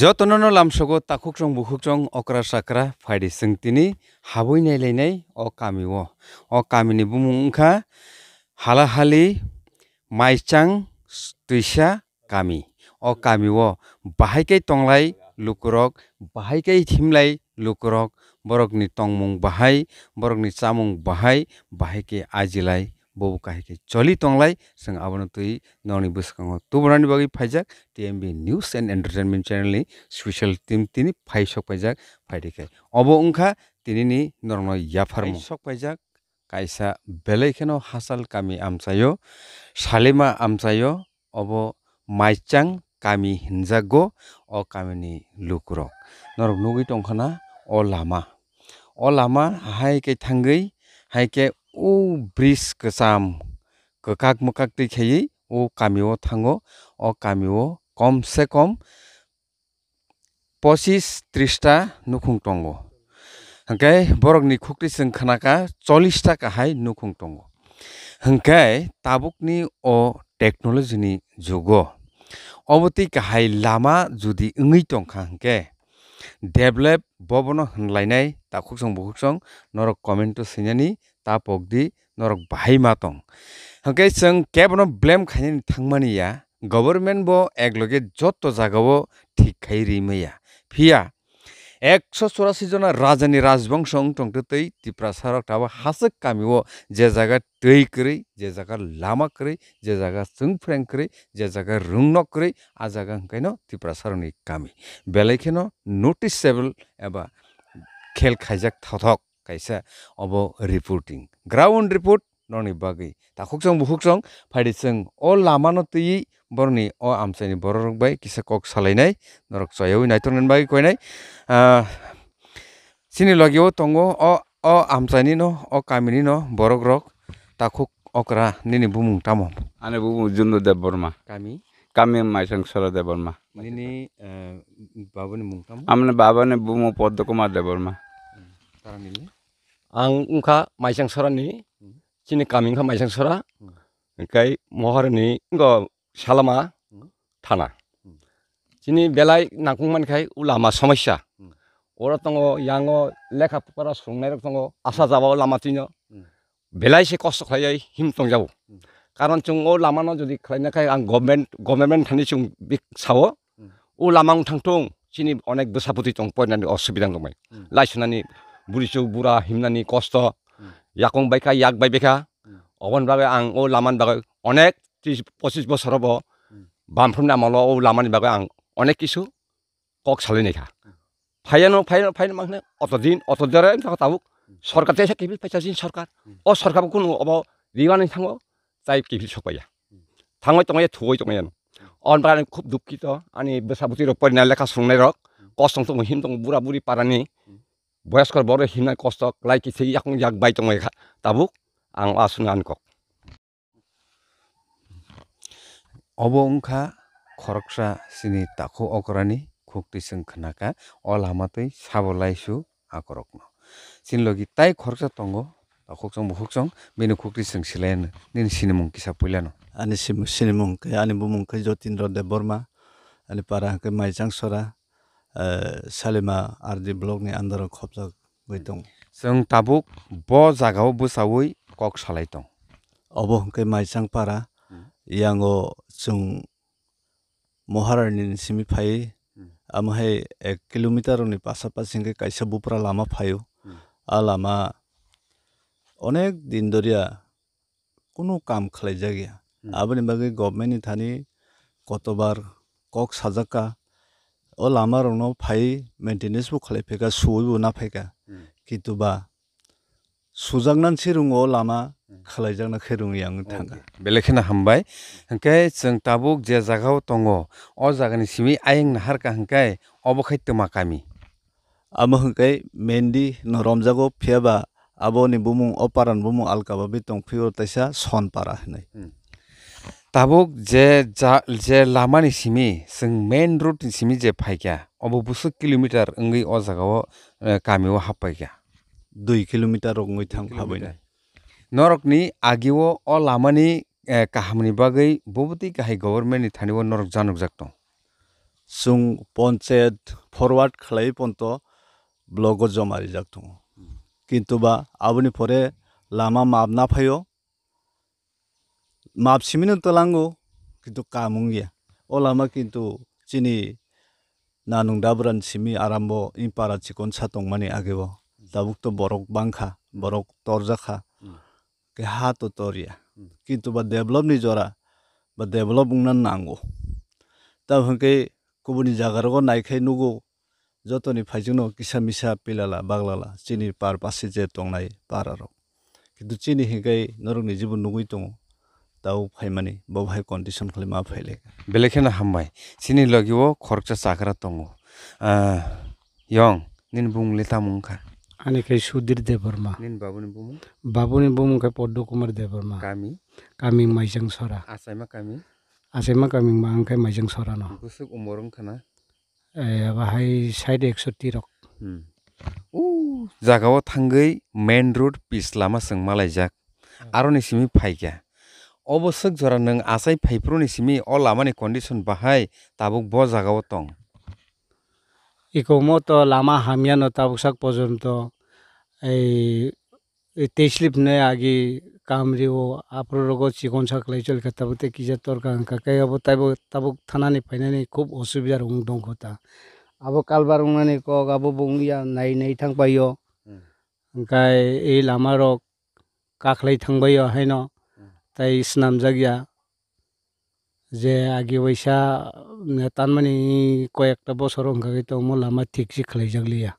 যতন লামসগো তাকুকচং বুকুকচং অক্রা সাকরা ফাইডি সং তিনি নাইলাই নাইলাইনাই অ কামি ও অ কামিনি হালা হালাহালি মাইচাং তৈসা কামি অ কামি ও বাহাইকাই টংলাই লুকুরক বাহাইকাই থিমলাই লুকুরক বরকনি টংমুং বাহাই বরকনি চামুং বাহাই বাহাইকে আজিলাই bobo kahike choli tonglai sang abono tui noni buskango tuburani bagi paijak tmb news and entertainment channel ni special team tini pai shok paijak pai dikai obo unka tini ni normal yafar mo shok paijak kaisa belai keno hasal kami amsayo salima amsayo obo maichang kami hinjago o kami ni lukuro nor nugi tongkhana o lama o lama hai ke thangai hai ke bridge कसाम ख मक देखै ओ कमि त अमि कमसे कम पचिस त्रिस नुखङ्ग हकै बरकनी खुकी चुनका चलिस गहै नुखुङ हकै टावु टेक्नोलजी जुगो अवती गाह्र जु अङा हके डेभलेप बबन हुङ बखुसङ नरक कमेन्ट सहीना tapokdi norok bahai ma tong hingkhe chwng kebono blame khainani thangmaniya government bo ekloge joto jagao thik khai rimaiya phiya একশো চৌরাশি জন রাজানি রাজবংশ অংটংটো তৈ টিপ্রাসারক টাবা হাসক কামিও যে জায়গা তৈ করে যে জায়গা লামা করে যে জায়গা চুংফ্রেং করে যে জায়গা রুংনক করে আ জায়গা হংকাইন টিপ্রাসারনি কামি বেলাইখেন নোটিসেবল এবা খেল খাইজাক থথক kaisa obo reporting ground report rokni bagwi tah kuksung bo kuksung phaidi chwng o lama no twiwi borokni o amchaini borok rok bai kisa kok salainai norok chayyaui naithoknani bagwi koinai chini logio tongo o o amchaini no o kamini no borok rok takhuk okra nini bumung tamo ani bumung jundu dev borma kami kami maisang sora dev borma nini babani mung tamo amne babani bumu poddo kumar dev borma 사람이니? 앙 응카 마이상 서라니 진이 까민카 마이상 서라 그러니까 모하르니 이거 샬라마 타나 진이 벨라이 나콩만 카이 울라마 서마샤 오라던 거 양어 레카 뽑아라 송내렸던 거 아사 잡아 라마 뛰냐 벨라이 시 코스 카이 힘통 잡고 কারণ চুং ও লামানো যদি খাইনাখাই আং government government থানি চুং বিক সাও ও লামাং থাংথং চিনি অনেক বসাপতি চং পয়নানি অসুবিধা দংমাই লাইসনানি बुरिसौ बुरा हिमनानि कष्ट याखं बाइका याग बायबायखा अबन बागै आं ओ लामान बागै अनेक त्रिस पसिस बोसोर हब बामफ्रोमनि नामल ओ लामानि बागै आं अनेक किसु कक सालायनायखा फाइयानो फाइयानो फाइनो माने अतदिन अतदियारे थाखा ताबुक सरकारते एसे केबिल पैसा जिन सरकार ओ सरकारबो कुनु अब रिवानै थाङो जाय केबिल सकबाया थाङै तङै थुगै तङैयानो अन बागान खुब दुखित आंनि बोसा बुथिर परिना लेखा सुंनाय रक कस्त' हिम दं बुरा बुरी पारानि বয়স্কর বড় হিনা কষ্ট লাই কি বাই তো তাবুক আং আসুন আনকক অব অংখা খরকসা সিনি তাকো অকরানি খুক্তি সংখনাকা অল হামাতেই সাবলাইছু আকরকন সিনলগি তাই খরকসা তঙ্গ তাকক সং বহুক সং বিনু খুক্তি সং সিলেন নিন সিনমুং কিসা পুইলানো আনি সিম সিনমুং কে আনি বুমুং কে দেব বর্মা আনি পারা মাইজাং সরা सालिमा आरडि ब्लकनि आन्डाराव खबजाबाय दं जों दाबुक ब जागायाव बोसावै कक सालाय दं अबो हे माइसांपारा याङ जों महारानि सिमि फायो आमाहे एक किल'मिटारनि पासा पासिं कायसा बुपरा लामा फायो आ लामा अनेक दिन दरिया কোনো কাম খালাই যায় আপুনি বাকী গভমেণ্ট থানি কতবাৰ কক সাজাকা लामा रंनाव फाय मेन्टेनेन्सबो खालामफेगा सुवैबो ना फायगा खिन्थुबा सुजांनानैसो रङ लामा खालायजांनो खैरङै आङो थांगा बेलेगखौनो हामबाय ओंखाय जों दाबुक जे जागाव दङ अ जागानिसिमै आयं नाहारखा ओंखाय अबखायथो माकामि आमो होंखाय मेन्दि नरमजागौ फियाबा आब'नि बुमुं अपारान बुमुं आलकाबा बे दंफियो थाइसा सनपारा होनाय tabuk je ja je lama ni simi sung main road ni simi je phai kya obo busu kilometer ungui o jaga o kami o hap pai kya 2 kilometer ungui thang phabai na norok ni agi o o lama ni kaham ni bagai bobuti kahai government ni thani o norok januk jakto sung panchayat forward khlai ponto blog o jomari jakto kintu ba abuni pore lama mabna phayo মাপ মাপচিমিনতো লাংগো কিন্তু কামুং গিয়া অলামা কিন্তু চিনি না নুদাবরান সিমি আরম্ভ ইং পারা চিকন সাতং মানে আগেব দাবুক তো বরক বাংখা বরক তরজাখা কে হা তো তরিয়া কিন্তু বা ডেভেলপ নি জরা বা ডেভেলপ উংনা নাঙ্গো তা হে কবনি জাগারগো নাইখাই নুগো যতনি ফাইজন কিসা মিসা পিলালা বাগলালা চিনি পার পাশে যে টংনাই পার আর কিন্তু চিনি হিগাই নরং নিজেব নুগুই দঙ दाउ फैमानी बबे कंडीशन खाली मा फैले बेलेखेना हामबाय सिनि लगिव खरकसा साग्रा दङ यंग निन बुंले तामुंखा आनिखाय सुधीर देबरमा निन बाबुनि बुमुं बाबुनि बुमुंखाय पद्द कुमार देबरमा गामि गामि माइजों सरा आसायमा गामि आसायमा गामि मा आंखाय माइजों सरा न गुसुक उमरं खना ए बाहाय साइड 61 रक उ जागाव थांगै मेन रोड पिस लामा संग मालाय मालायजाक आरो निसिमि फाइगा অবশ্যক জরা নং আসাই phaifruini simi o lamani condition bahai tabuk bo jagao tong. ইকোমো তো লামা হামিয়ানো সাক পর্যন্ত এই এই নে আগে কামরি ও রোগ চিকন সাকলাই চল খেতাবতে কি যে তরকা কাকাই হবো তাইব তাবুক থানানি ফাইনানি খুব অসুবিধার উং দং কথা আবো কালবার উনানি কক আবো বংলিয়া নাই নাই থাংবাইও ওমফায় এই লামা রক কাকলাই থাংবাইও হাইন তাই স্নামজাগিয়া যে আগে ওইসা তানমানি মানে কয়েকটা বছর অঙ্কাকে তো মোলামা ঠিক শিখলাই জাগলিয়া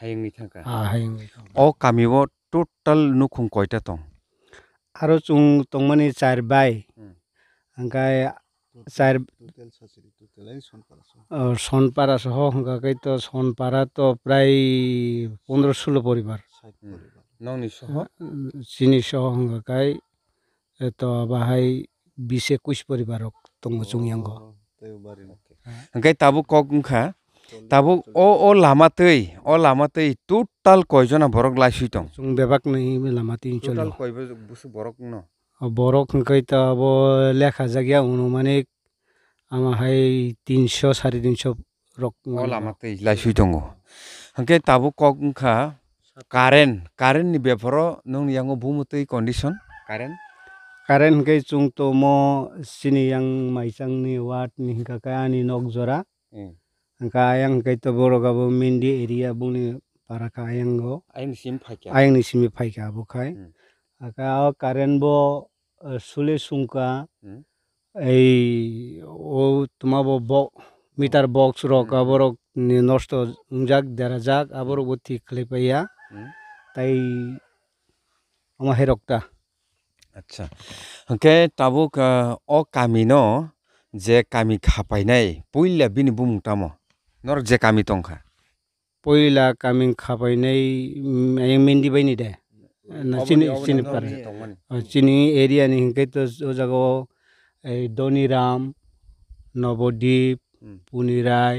হাইংনি থাকা হাইংনি অ কামিব টোটাল নুখুং কয়টা তং আরো চুং তংমানি চার বাই ওঙ্কায় চার সনপাড়া সহ ওঙ্কাকে তো সনপাড়া তো প্রায় পনেরো ষোলো পরিবার চিনি সহ ওঙ্কাকায় eto bahai bise kus paribarok tong chung yang ga tabu kok ngkha tabu o o lamatei o lamatei total koyjona borok laisi tong chung bebak nei me lamati chol total koy busu borok no borok ngkai ta bo lekha jagya unu mane ama hai 300 sari 300 rok o lamatei laisi tong ga tabu kok ngkha current current ni beforo nong yango bumutei condition current current ke chung to mo sini yang mai sang ni wat ni ka ka ni nok jora angka yang ke to boro ga bo mindi area bu ni para ka yang go aing sim phai ka aing ni sim phai ka bu khai aka current bo sule sungka ei o tumabo bo meter box রক আবার নষ্ট যাক দেরা যাক আবার অতি খেলে পাইয়া তাই আমার হেরকটা আচ্ছা হকে তাবুক অ কামি ন যে কামি খাপাই নাই পইলা বিনি বুম তাম নর যে কামি তংখা পইলা কামি খাপাই নাই এং মেন্দি বাইনি দে চিনি চিনি পারে চিনি এরিয়া নি হকে তো ও জাগো এই দনিরাম নবদ্বীপ পুনিরাই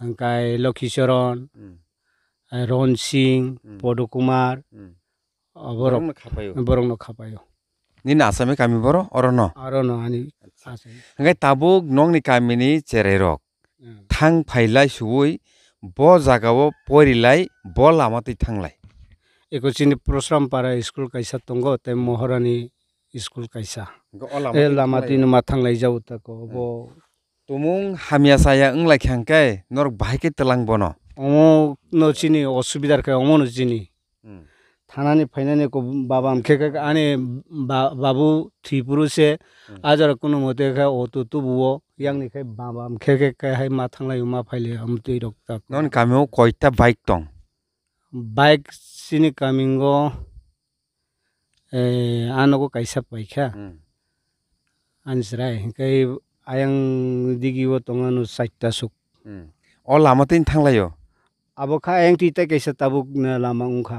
হকাই লক্ষীচরণ ৰণ সিং পদুকুমাৰ বৰং খাপায় বৰং খাপায় ni na asame kami boro orono orono ani ngai tabuk nong ni kami ni chererok thang phailai suwi bo jagao porilai bo lamati thanglai eko chini proshram para school kaisa tongo te moharani school kaisa e lamati no ma thanglai jau ta ko bo তুমুং হামিয়া সায়া ওংলাই খেংকাই নর বাইকে তেলাং বনো অমো নচিনি অসুবিধার খাই অমো নচিনি थानानै फैनानैको बाबा खेका अनि बा बाबु थिपुरु से आज र कुनु मतेका ओ तु तु बुओ यांनि खै बाबा खेके खै मा थांला युमा फैले हम तुइ रक्त नन कामो कोइता बाइक तं बाइक सिनि कामिंगो ए आनोको कैसा पैखा आन्सराय खै आयंग दिगिओ तंगानु साइटा सुक ओ लामतिन थांला यो अब खा एंग तिते कैसा तबुक लामा उंखा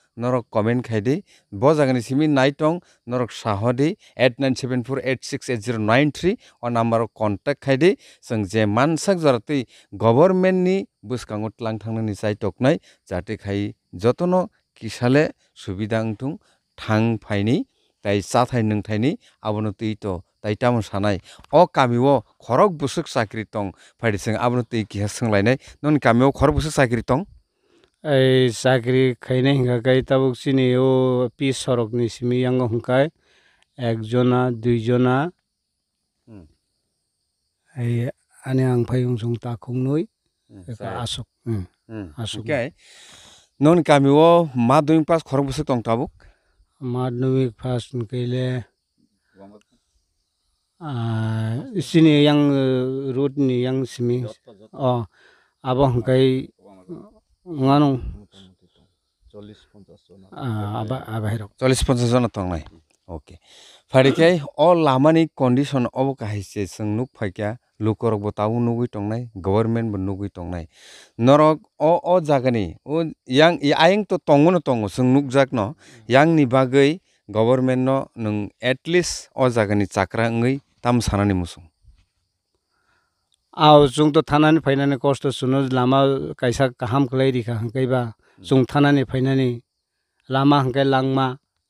নরক কমেন্ট খাই দি ব জাগানি সিমি নাইটং নরক সাহ দি eight nine seven four eight six eight zero' nine three অ নাম্বারও কন্টেক্ট খাই দি जों जे मानसाक जराते गभर्नमेन्टनि बुसकाङाव लां थांनायनि जाय टकनाय जाहाथे खाय जतन किसाले सुबिदा आंथुं थां फायनि তাই চাথাই নोंथायनि আবনতৈত তাই তামন সানাय अ कामिव खरक बुसुक साख्रि तं फायदिसों आबनतै किहा सोंलायनाय नन कामिव खरक बुसुक साख्रि तं ओइ साख्रि खायनाय हिंखाखाय tabuk chini o pi sorokni simi yango hwngkhai ekjona duijona ai ani ang phai wngsung takhungnoi asuk asuk kei non kamio madhyamik pass khorok bwswk tong tabuk madhyamik pass hwnkhaile chini yang road ni yang simi अ abo hwngkhai চল্লিছ পঞ্চাছজন নাই okay ফাৰিকাই অ লামানি condition অব কাহিছে চং নুক ফাইকা লোকৰক বাও নগৈ টংনাই গভৰ্ণমেণ্ট নগৈ টংনাই নৰক অ অ জাগানী অ ইয়াং আয়েং তো টঙো ন টঙো চং নুক জাগ ন ইয়াং নিভাগৈ গভৰ্ণমেণ্ট নং এটলিষ্ট অ জাগানি চাকৰাঙৈ তাম চানানি মোচোং आव जोंथ' थानानै फैनानै कस्तो सुनो लामा खायसा हामखोलाय रैखा हांखैबा जों थानानै फैनानै लामा हांखै लांमा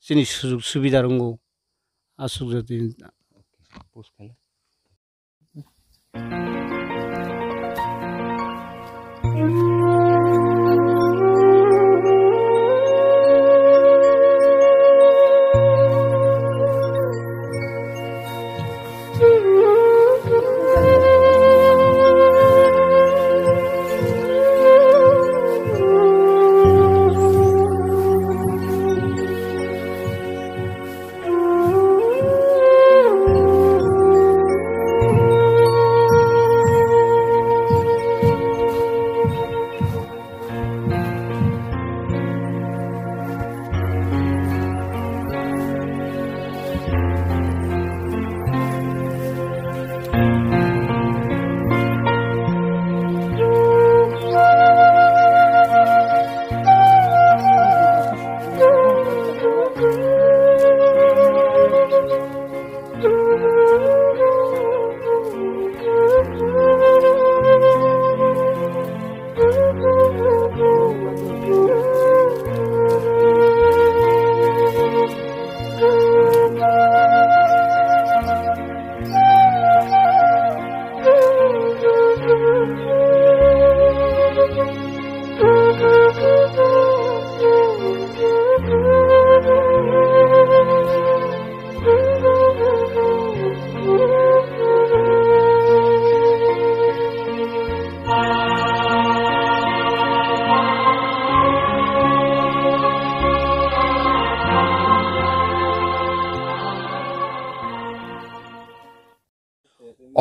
जोंनि सुजुग सुबिदा रोंगौ आसु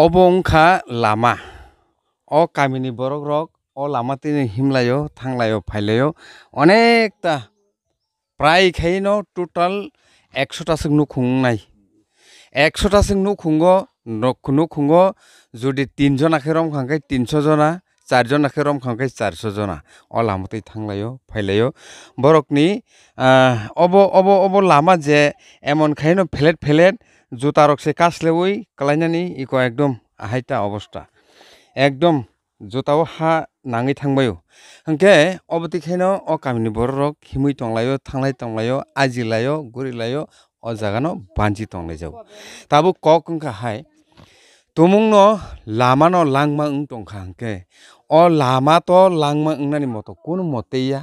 obo wngkha lama o kamini borok rok o lamatini হিমলায় thanglai ফাইলায় অনেকটা প্রায় খাইনো টোটাল একশোটাসং নুখুংনাই একশোটাসং নুখুঙ্গ নুখুঙ্গ যদি তিনজন আখে রম খাঙ্কাই তিনশো জনা চারজন আখে রম খাঙ্কাই চারশো জনা অ লামাতে থাংলাইও ফাইলায় বরকনি অব অব অব লামা যে এমন খাইনো ফেলেট ফেলেট জোতা সে কাশলে ওই কলাইনা নি ইক একদম আহাইতা অৱস্থা একদম জোতাও হা নাঙি থাকবায়ও হে অবতীখেন অ কামিনী বড়ক হিমুই টংলায় থাই টংলায় আজি লায়ো গুড়ি লায়ো অ জাগানো বানজি টংলাই যাও তাবো কক হাই তুমুং ন লামানো লাংমা উং টংখা হে অ লামা তো লাংমা উংনানি মতো কোন মতেইয়া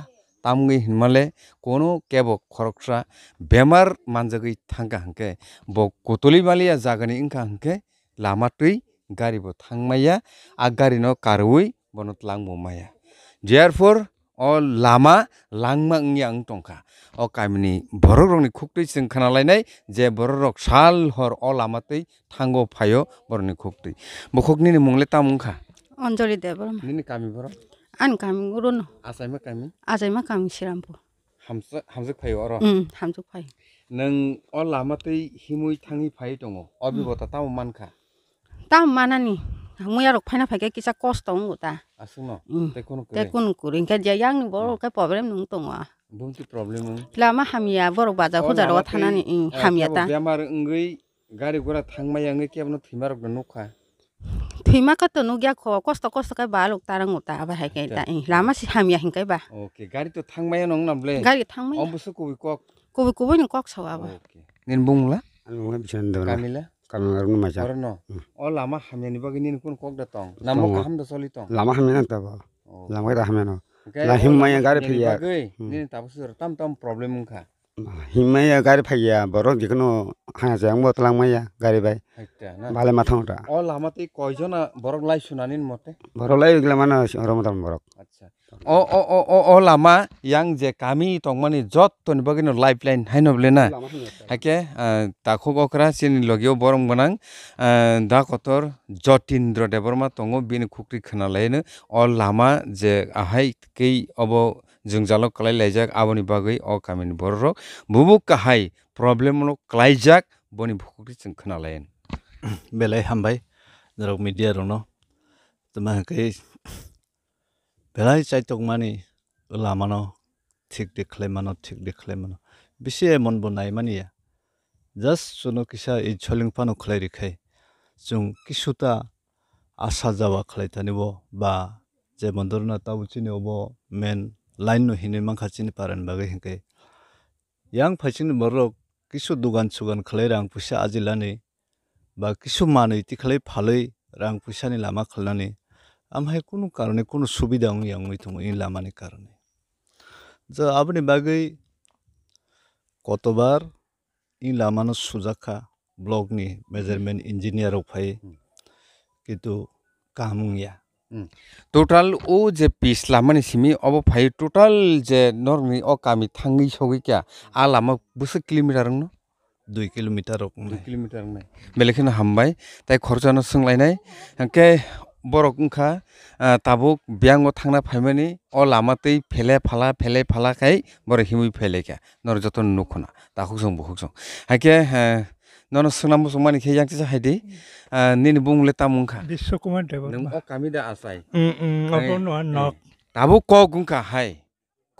आमगै होनबाले कुनु केबो खरगसा बेमार मानजागै थांगा हांखे बो गतलि बालिया जागोन ओंखा हांखे लामाथै गारिबो थांमाया आ गारिनो कारवै बनत लांबोमाया जेयारफोर अ लामा लांमा ओंनि आं टंका अ कामिनि बर' रंनि खुगदै जों खोनालायनाय जे बर' रग साल हर अ लामाथै थांग' फायो बर'नि खुगदै बखगनि मुंले तामुंखा अन्जलि देवर निनि कामि बर' 아니 가면 그러노. 아사이마 가면? 아사이마 가면 싫어안보. 함석 함석 파요 어라. 응, 함석 파요. 능 얼라마테 힘이 탕이 파이 동어. 어비보다 따오 많카. 따오 많아니. मुयारो फाइना फाइके किसा कस्त हुँ उता कोन कुरिन के जे यांग बर के प्रब्लेम नुङ तंगा बुमति प्रॉब्लम लामा हामिया बर बाजा खुजारो थानानि हामिया ता बेमार अंगै गारि गोरा थांमाय केबनो थिमार गनुखा thì mà thuima ka tonu gya kho kosto kosto kai ba lok tarang uta aba hai kai ta lama si hamya hin kai ba oke gari to thangmaya nong nam le gari thangmaya ombusu kubi kok kubi kubi ni kok sawa ba oke nin bungla anu ngam chanda kamila kamila run macha orno hmm. o lama hamya ni bagini kun kok da tong lama ka hamda soli tong lama hamya ta ba lama ra hamya no la himmaya gari phiya nin tabusu tam tam problem không kha হিমায় গাড়ি ফাগি বড় যিকোনো হাঁহ যাং বতলাং মাইয়া গাড়ি বাই ভালে মাথা মতা all আমাতে কয়জন বড় লাই শুনানি মতে বড় লাই গলে মানে রমদান বড় আচ্ছা ও ও ও অল আমা ইয়াং যে কামি তং মানে যত তনি বগিন লাইফ লাইন হাই নবলে না হাকে তাখো গকরা সিন লগিও বরং বনাং দা কতর জটিন্দ্র দেবরমা তং বিন খুকরি খনা লাইন অল লামা যে আহাই কেই অব जोंजाल' खालायलायजाक आबोनि बागै अ गामिनि बर' राव बुबुक गाहाय प्रब्लेमल' खालायजाक बनि भुकुक्ति जों खोनालायन बेलाय हामबाय जेराव मिडिया दङ তোমাকে बेलाय चाइटकमानि लामानो थिग देख्लायमानो थिग देख्लायमानो बेसे मनबो नायमानिया जास्ट सुनो किसा इ छलिंफानो खालायरिखाय जों किसुता आसा जावा खालायथानिबो बा जे मन्दरना ताबुचिनियावबो मेन 라인노 히네만 같이니 빠른 바가 행게 양 파시니 머럭 কিছু দোকান চোগান খালাই রাং পয়সা আজিলানি বা কিছু মাनै তি খালাই ফাलै রাং পয়সানি লামা খালানি আমহাই কোনো কারণে কোনো সুবিধা অং ইয়াংই থং এই লামানি কারণে যা আপনি বাগৈ কতবার ই লামানো সুজাখা ব্লকনি মেজারমেন্ট ইঞ্জিনিয়ারও ফাই কিন্তু কাহামুংয়া टोटल ओ जे पीस लामने सिमी अब फाइ टोटल जे नर्मी ओ कामी थांगी छोगी क्या आ लामा बस किलोमीटर नो दुई किलोमीटर ओ दुई किलोमीटर नै बेलेखिन हामबाय ताय खर्चा न सङलायनाय के बरकंखा ताबुक ब्यांगो थांना फाइमानि ओ लामातै फेले फाला फेले फाला खाय बर हिमुय फेले क्या नर जतन नुखना ताखौ जों बहुख जों हाके नोनो सोंना मोसौ मानि खे जांथि जाहाय दे निनि बुंले तामुंखा बिश्व कुमार देव नों ओ कामि दा आसाय ताबु क गुंखा हाय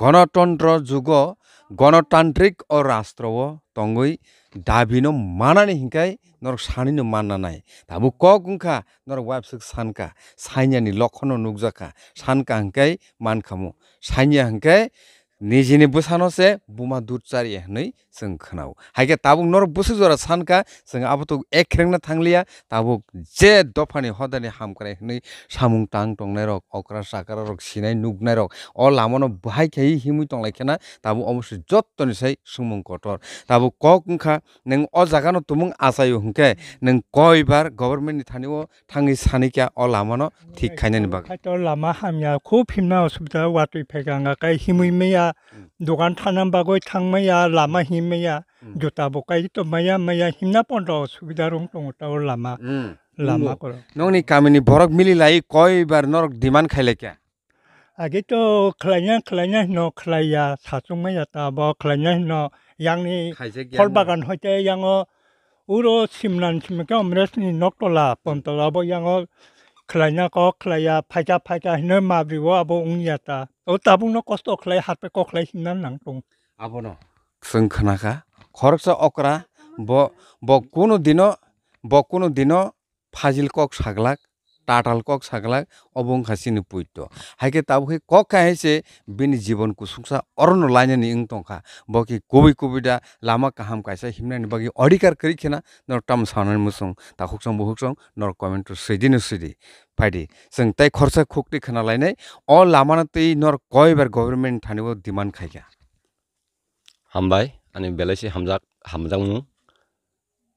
गणतंत्र जुग गणतांत्रिक अ राष्ट्रव तंगै दाबिनो मानानि हिंकाय नर सानिनो मानना नाय ताबु क गुंखा नर वाइफ सानका सायनानि लखनो नुगजाखा सानका हंकाय मानखामु सायनिया हंकाय निजिनि बोसानोसे बुमा दुरचारि होनै जों खोनाव हायखे ताबुक नर बोसोजरा सानखा जों आबतु एखरेंना थांलिया ताबुक जे दफानि हदानि हामखराय होनै सामुं तां टंनाय रक अक्रा साकार रक सिनाय नुगनाय रक अ लामन बहाय खै हिमुय टंलायखेना ताबु अमसु जत्तनि सै सुमुं कटर ताबु ककंखा नों अ जागानो तुमुं आसायु हंखे नों कयबार गभर्नमेन्टनि थानिवो थांनि सानिका अ लामन थिक खायनानि बाग लामा हामिया खुब हिमना असुबिदा वाटै फेगाङा खै हिमुय मैया dugan tanam bagoi tang maya lama द ो m ा न थाना बागै थ a ं म ा य ा लामा हिमैया n ु त ा n क ा य तो माया म m य ा हिमना पन्द सुबिदा रं दङ ताव लामा m i म i कर नंनि गामिनि k र i म a ल ि ल ा य k कय बार नरक डिमान्ड खायलायखा आगे तो ख a ा य न ा खलायना न ख ल ा य y a ा स ु o ा य ा ताब ख o ा य न ा न य ा o न ि फल a n ग o न हयते यांगो उरो सिमनान स e म क े अमरेसनि नकतला o न ् त ल ा ब ो यांगो ख ल a य न ा k खलाया फायजा फायजा हिनो माबिबो आबो उ ं य a t a tabungno kosto oklai harpe koklai hinan nangtung abono sung khanaka khoroksa okra bo bo kono dino bo kono dino phajil kok saglak তাঁতাল কক ছাগলা অবং হাসি পৈত্য হাইকে তাবু কক কাহাইছে বিন জীবন কুসংসা অরণ্য লাইনে ইং টংকা বকি কবি কবিদা লামা কাহাম কাইসা হিমনা বাকি অধিকার করি খেনা নর টাম সানান মুসং তা হুকসং বহুকসং নর কমেন্ট সৈদিন সৈদি ফাইডি সঙ্গ তাই খরচা খুকটি খেনা লাইনে অ লামানাতেই নর কয়বার গভর্নমেন্ট থানিব ডিমান্ড খাইগা হামবাই আমি বেলাইছি হামজাক হামজাং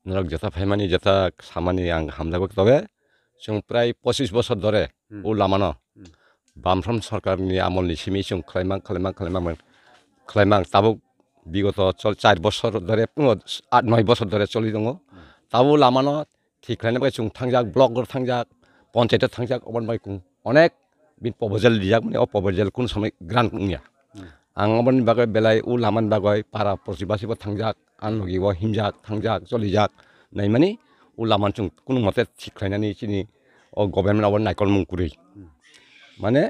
নরক যথা ফাইমানি যথা সামানি আং তবে जों प्राय पसिस बोसोर धरे उ लामानो बामफ्राम सरकारनि आमलनिसिमै जों खालायमा खालायमा खालायमामोन खालायमा दाबो বিগত চল চার বছর ধরে আট নয় বছর ধরে চলি দङ তাবো লামানো ঠিক খাইনাবাই চুং থাংজাক ব্লকর থাংজাক পঞ্চায়েত থাংজাক অবানবাই কুং অনেক বিন প্রপোজাল দিজাক মানে অপোজাল কোন সময় গ্রান কুংয়া আং অবান বাগৈ বেলাই উ লামান বাগৈ পাড়া পচিবাসিব থাংজাক আনলগিব হিমজাক থাংজাক চলিজাক নাই মানে लामान जों कुनु मते थिग खायनानै जोंनि अ गभर्नमेन्ट आवार नायकल मुंकुरै माने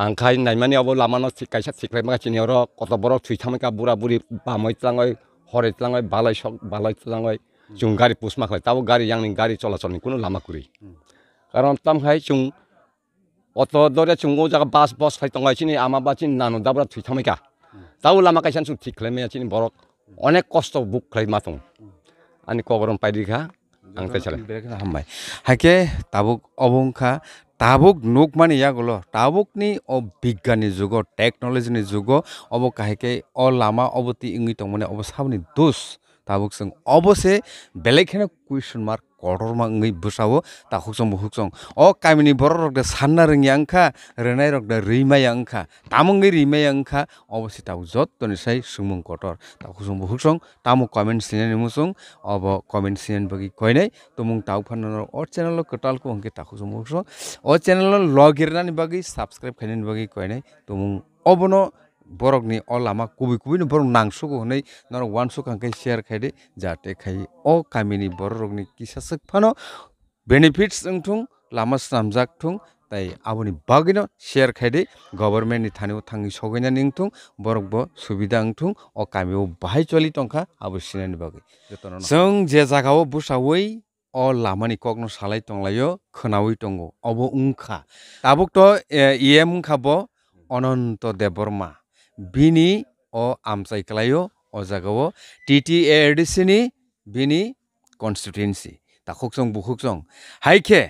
आं खाय नायमानि आबो लामानो थिग खायसा थिग खायमा जोंनि र कत बर' थुइथामैका बुरा बुरि बामै tlangoi हरै tlangoi बालाय सक बालाय tlangoi जों गारि पुसमा खाय ताबो गारि आंनि गारि चलाचलनि कुनु लामा कुरै কারণ তামহাই চুং অত দরে চুঙ্গো জায়গা বাস বস খাই তঙ্গা চিনি আমা বা চিনি নানো দাবরা থুই থামিকা তাও লামা কাইসান চুং ঠিক খাইমে চিনি বরক অনেক কষ্ট বুক খাই মাতং আনি কগরম পাই দিঘা হাংতে চালা হামবাই হাইকে তাবুক অবংখা তাবুক নুক মানে ইয়াগুলো তাবুকনি অ বিজ্ঞানী যুগ টেকন'ল'জিनि যুগ অব কাহিকে অ লাमा অবতি ইङি তংমানে অব সাবনি দোষ তাবুক जों অবশ্যই বেলেগ হেন কুৱেশ্যন মাৰ্ক কটৰমা ইংই বসাবো তা হুকসং হুকসং অ কামিনি বৰ রক সান্না রঙিয়া অংখা রেনাই রক রইমাই অংখা তামুঙ্গি রইমাই অংখা অবশ্যই তা যত নিশাই সুমুং কটর তা হুকসং হুকসং তামু কমেন্ট সিনেন মুসং অব কমেন্ট সিনেন বগি কইনাই তুমুং তাও ফান্নার অ চ্যানেল কটাল কো অংকে তা হুকসং হুকসং অ চ্যানেল লগ হিরনানি বগি সাবস্ক্রাইব খাইনি বগি কইনাই তুমুং অবন बगनी अब कबो बर नसोगो हुनै नानसर खादे जाते खै अ कमिनी बो रगनी किसा सब फानो बेनिफिट्स अङ्थु सानु त अब नि बगैनौ सेयर खाइदे गभर्नमेन्ट सगैन नि बर ब सुविधा अङ्थु अब बहचली ता अब सिने बगैन जुन जे जगाउ बसाउँ अनि ककन साल खै तो अब औएम खो अनन्त देवर्म बिनि अ आमसायख्लायो अ जागाओ टि टि ए आर डि सिनि बिनि कन्स्टिटुयेन्सि दाखकसं बुखकसं हाइखे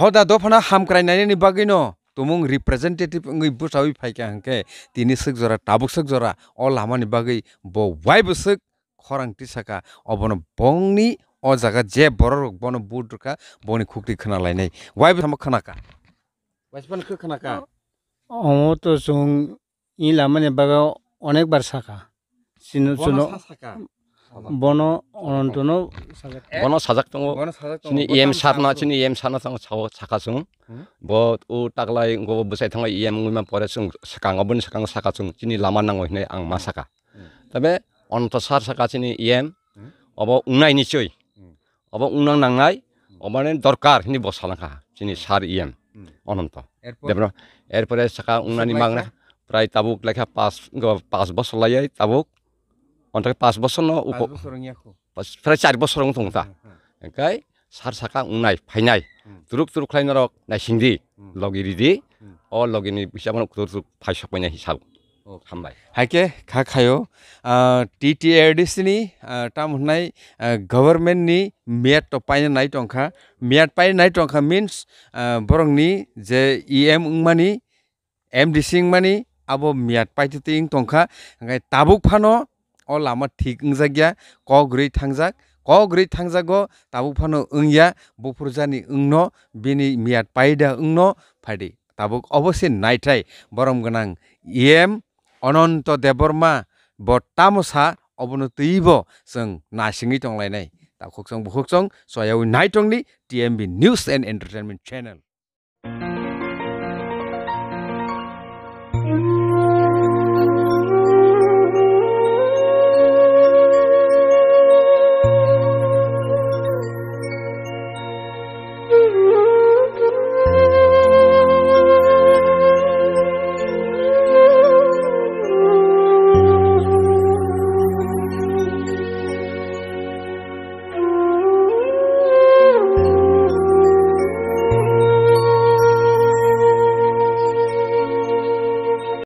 हदा दफाना हामक्रायनायनि बागैनो तुमुं रिप्रेजेन्टेटिभ ङै बुसावै फाइखा हांखे तिनि सक जरा टाबुक सक जरा अ लामानि बागै बवाइबो सक खरांथि साखा अबन बंनि अ जागा जे बर' बनो बुदरखा बनि खुक्ति खोनालायनाय वाइबो थामा खोनाखा वाइसपानखौ खोनाखा अ त जों ই লামাनि बागाव अनेकबार साखा सिन सुन बन अनन्तन बन साजाक दङ सिनि एम सारना सिनि एम सारना थाङ साखा सुं ब उ टाकलाय गो बसाय थाङ एम गुमा परे सुं सकाङाबो सकाङ साखा सुं सिनि लामा नांगौ हिने आं मा साखा तबे अनन्त सार साखा सिनि एम अब उनाय अब उनां नांनाय अबाने दरकार हिनि सिनि सार एम अनन्त एरपरे साखा उनानि প্রায় তাবুক লেখা পাঁচ পাঁচ বছর লাইয়াই তাবুক অন্তত পাঁচ বছর ন প্রায় চার বছর দংতা এখাই সার সাকা উনাই ফাইনাই তুরুক তুরুক খাইনারক নাইসিংদি লগিরিদি অ লগিনি হিসাব তুরুক ফাইসকমাইনাই হিসাব हामबाय हाइके खाखायो टि टि एडिसनि टाम होननाय गभर्नमेन्टनि मेट पायनाय टंखा मेट पायनाय टंखा मिन्स बरंनि जे इ एम मानि एम डि सि मानि abo miat paitu ting tongkha hingkai tabuk phano o lama thik wngjakya kogrei thangjak kogrei thangjago tabuk phano wngya bufurjani wngno bini miat paida wngno phadi tabuk obose naitai borom gwnang em অনন্ত দেবৰ্মা বৰ্তামোচা অৱনতিব চং নাচিঙি টংলাইনাই তাকক চং বুকক চং সয়াও নাই টংনি T M B news and entertainment channel